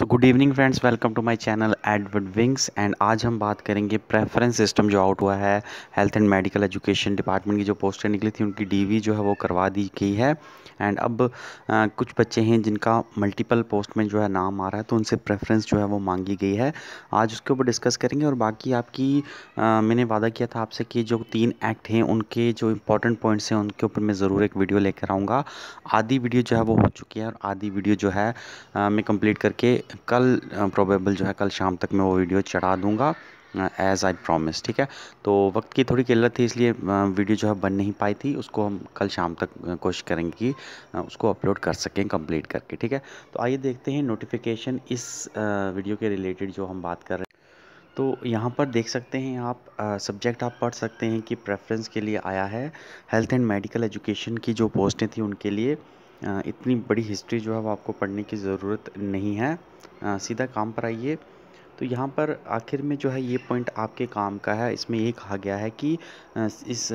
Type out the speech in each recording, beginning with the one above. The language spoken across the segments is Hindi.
so good evening friends welcome to my channel Edward wings and आज हम बात करेंगे प्रेफरेंस सिस्टम जो आउट हुआ है health and medical education department की जो पोस्टें निकली थी उनकी डीवी जो है वो करवा दी गई है एंड अब आ, कुछ बच्चे हैं जिनका मल्टीपल पोस्ट में जो है नाम आ रहा है तो उनसे प्रेफरेंस जो है वो मांगी गई है आज उसके ऊपर डिस्कस करेंगे और बाकी आपकी आ, मैंने वादा किया था आपसे कि जो तीन एक्ट हैं उनके जो इंपॉर्टेंट पॉइंट्स हैं उनके ऊपर मैं ज़रूर एक वीडियो लेकर आऊँगा आधी वीडियो जो है वो हो चुकी है और आधी वीडियो जो है मैं कम्प्लीट करके कल प्रोबेबल जो है कल शाम तक मैं वो वीडियो चढ़ा दूँगा एज़ आई प्रॉमिस ठीक है तो वक्त की थोड़ी किल्लत थी इसलिए वीडियो जो है बन नहीं पाई थी उसको हम कल शाम तक कोशिश करेंगे कि उसको अपलोड कर सकें कंप्लीट करके ठीक है तो आइए देखते हैं नोटिफिकेशन इस वीडियो के रिलेटेड जो हम बात कर रहे हैं तो यहाँ पर देख सकते हैं आप सब्जेक्ट आप पढ़ सकते हैं कि प्रेफरेंस के लिए आया है हेल्थ एंड मेडिकल एजुकेशन की जो पोस्टें थी उनके लिए इतनी बड़ी हिस्ट्री जो है वो आपको पढ़ने की ज़रूरत नहीं है सीधा काम पर आइए तो यहाँ पर आखिर में जो है ये पॉइंट आपके काम का है इसमें ये कहा गया है कि इस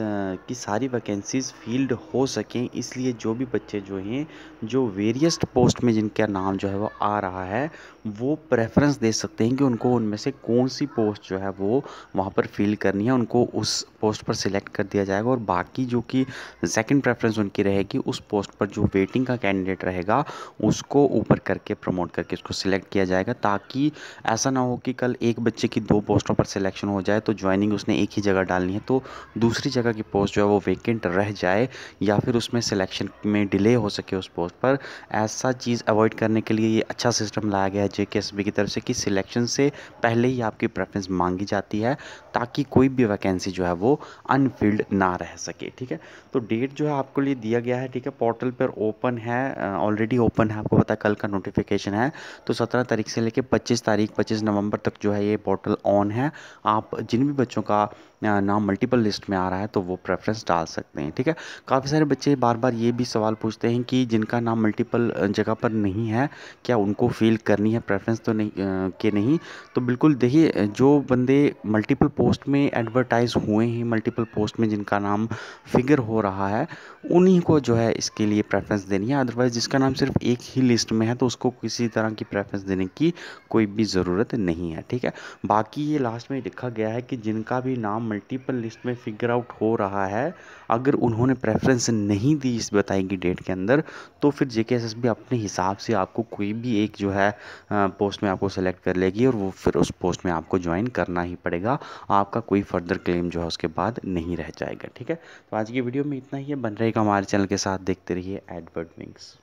की सारी वैकेंसीज़ फील्ड हो सकें इसलिए जो भी बच्चे जो हैं जो वेरियस्ट पोस्ट में जिनका नाम जो है वो आ रहा है वो प्रेफरेंस दे सकते हैं कि उनको उनमें से कौन सी पोस्ट जो है वो वहाँ पर फिल करनी है उनको उस पोस्ट पर सिलेक्ट कर दिया जाएगा और बाकी जो कि सेकंड प्रेफरेंस उनकी रहेगी उस पोस्ट पर जो वेटिंग का कैंडिडेट रहेगा उसको ऊपर करके प्रमोट करके उसको सिलेक्ट किया जाएगा ताकि ऐसा ना हो हो कि कल एक बच्चे की दो पोस्टों पर सिलेक्शन हो जाए तो ज्वाइनिंग उसने एक ही जगह डालनी है तो दूसरी जगह की पोस्ट जो है वो वेकेंट रह जाए या फिर उसमें सिलेक्शन में डिले हो सके उस पोस्ट पर ऐसा चीज़ अवॉइड करने के लिए ये अच्छा सिस्टम लाया गया है जे की तरफ से कि सिलेक्शन से पहले ही आपकी प्रेफरेंस मांगी जाती है ताकि कोई भी वैकेंसी जो है वो अनफिल्ड ना रह सके ठीक है तो डेट जो है आपको लिए दिया गया है ठीक है पोर्टल पर ओपन है ऑलरेडी ओपन है आपको पता है कल का नोटिफिकेशन है तो सत्रह तारीख से लेकर पच्चीस तारीख पच्चीस नवंबर नवंबर तक जो है ये पोर्टल ऑन है आप जिन भी बच्चों का नाम मल्टीपल लिस्ट में आ रहा है तो वो प्रेफरेंस डाल सकते हैं ठीक है काफ़ी सारे बच्चे बार बार ये भी सवाल पूछते हैं कि जिनका नाम मल्टीपल जगह पर नहीं है क्या उनको फील करनी है प्रेफरेंस तो नहीं के नहीं तो बिल्कुल देखिए जो बंदे मल्टीपल पोस्ट में एडवर्टाइज हुए हैं मल्टीपल पोस्ट में जिनका नाम फिगर हो रहा है उन्हीं को जो है इसके लिए प्रेफरेंस देनी है अदरवाइज़ जिसका नाम सिर्फ एक ही लिस्ट में है तो उसको किसी तरह की प्रेफरेंस देने की कोई भी ज़रूरत नहीं नहीं है ठीक है बाकी ये लास्ट में लिखा गया है कि जिनका भी नाम मल्टीपल लिस्ट में फिगर आउट हो रहा है अगर उन्होंने प्रेफरेंस नहीं दी इस बताई गई डेट के अंदर तो फिर जे भी अपने हिसाब से आपको कोई भी एक जो है पोस्ट में आपको सेलेक्ट कर लेगी और वो फिर उस पोस्ट में आपको ज्वाइन करना ही पड़ेगा आपका कोई फर्दर क्लेम जो है उसके बाद नहीं रह जाएगा ठीक है तो आज की वीडियो में इतना ही है बन रहेगा हमारे चैनल के साथ देखते रहिए एडवर्ड विंग्स